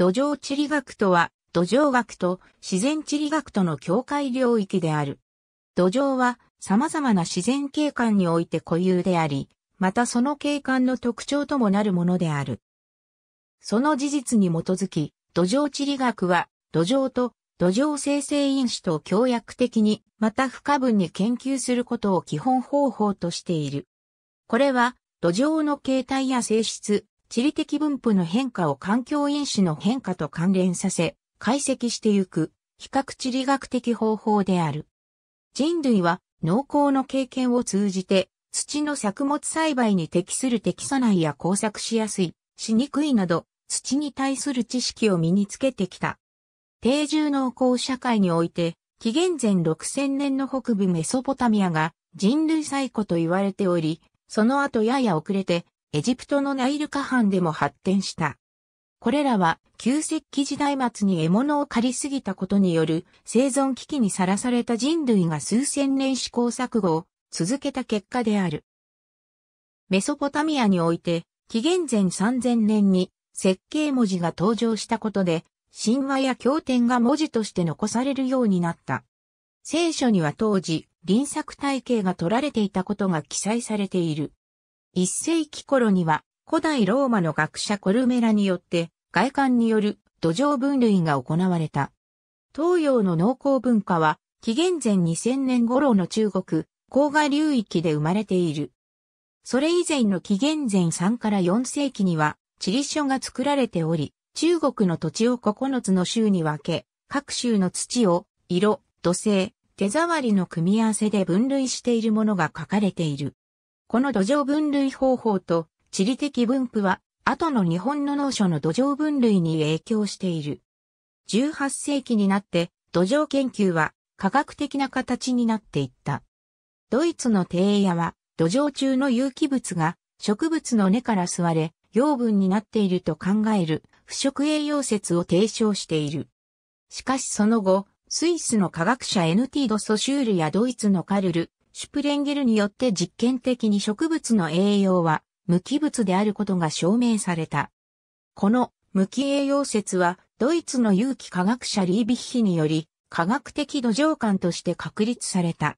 土壌地理学とは、土壌学と自然地理学との境界領域である。土壌は様々な自然景観において固有であり、またその景観の特徴ともなるものである。その事実に基づき、土壌地理学は、土壌と土壌生成因子と協約的に、また不可分に研究することを基本方法としている。これは、土壌の形態や性質、地理的分布の変化を環境因子の変化と関連させ、解析してゆく、比較地理学的方法である。人類は農耕の経験を通じて、土の作物栽培に適する適さないや工作しやすい、しにくいなど、土に対する知識を身につけてきた。定住農耕社会において、紀元前6000年の北部メソポタミアが人類最古と言われており、その後やや遅れてエジプトのナイル河畔でも発展した。これらは旧石器時代末に獲物を狩りすぎたことによる生存危機にさらされた人類が数千年試行錯誤を続けた結果である。メソポタミアにおいて紀元前3000年に設計文字が登場したことで神話や経典が文字として残されるようになった。聖書には当時、輪作体系が取られていたことが記載されている。一世紀頃には古代ローマの学者コルメラによって外観による土壌分類が行われた。東洋の農耕文化は紀元前2000年頃の中国、黄河流域で生まれている。それ以前の紀元前3から4世紀には地理書が作られており、中国の土地を9つの州に分け、各州の土を色、土性、手触りの組み合わせで分類しているものが書かれている。この土壌分類方法と地理的分布は、後の日本の農所の土壌分類に影響している。18世紀になって土壌研究は科学的な形になっていった。ドイツの庭野は土壌中の有機物が植物の根から吸われ養分になっていると考える腐食栄養説を提唱している。しかしその後、スイスの科学者 NT ド・ソシュールやドイツのカルル、シュプレンゲルによって実験的に植物の栄養は無機物であることが証明された。この無機栄養説はドイツの有機科学者リービッヒにより科学的土壌感として確立された。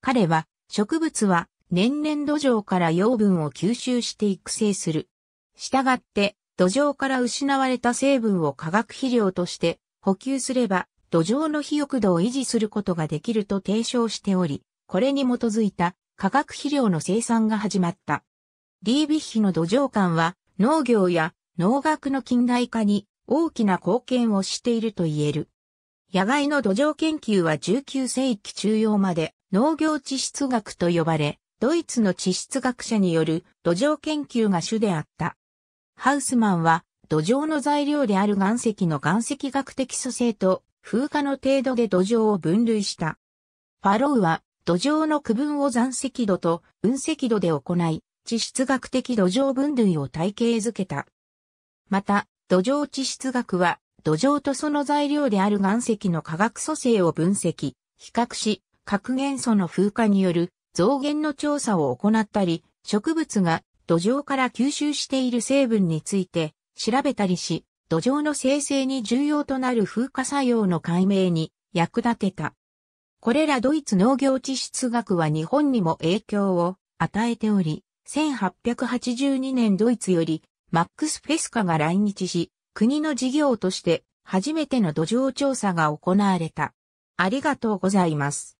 彼は植物は年々土壌から養分を吸収して育成する。したがって土壌から失われた成分を化学肥料として補給すれば土壌の肥沃度を維持することができると提唱しており、これに基づいた化学肥料の生産が始まった。リービッヒの土壌館は農業や農学の近代化に大きな貢献をしていると言える。野外の土壌研究は19世紀中央まで農業地質学と呼ばれ、ドイツの地質学者による土壌研究が主であった。ハウスマンは土壌の材料である岩石の岩石学的組成と風化の程度で土壌を分類した。ファローは土壌の区分を残石土と分石土で行い、地質学的土壌分類を体系づけた。また、土壌地質学は、土壌とその材料である岩石の化学組成を分析、比較し、核元素の風化による増減の調査を行ったり、植物が土壌から吸収している成分について調べたりし、土壌の生成に重要となる風化作用の解明に役立てた。これらドイツ農業地質学は日本にも影響を与えており、1882年ドイツよりマックス・フェスカが来日し、国の事業として初めての土壌調査が行われた。ありがとうございます。